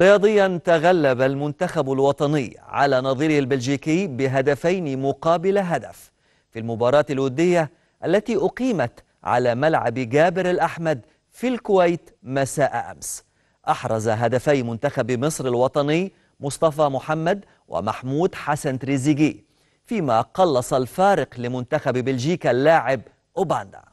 رياضيا تغلب المنتخب الوطني على نظيره البلجيكي بهدفين مقابل هدف في المباراة الودية التي أقيمت على ملعب جابر الأحمد في الكويت مساء أمس أحرز هدفي منتخب مصر الوطني مصطفى محمد ومحمود حسن تريزيجيه فيما قلص الفارق لمنتخب بلجيكا اللاعب أوباندا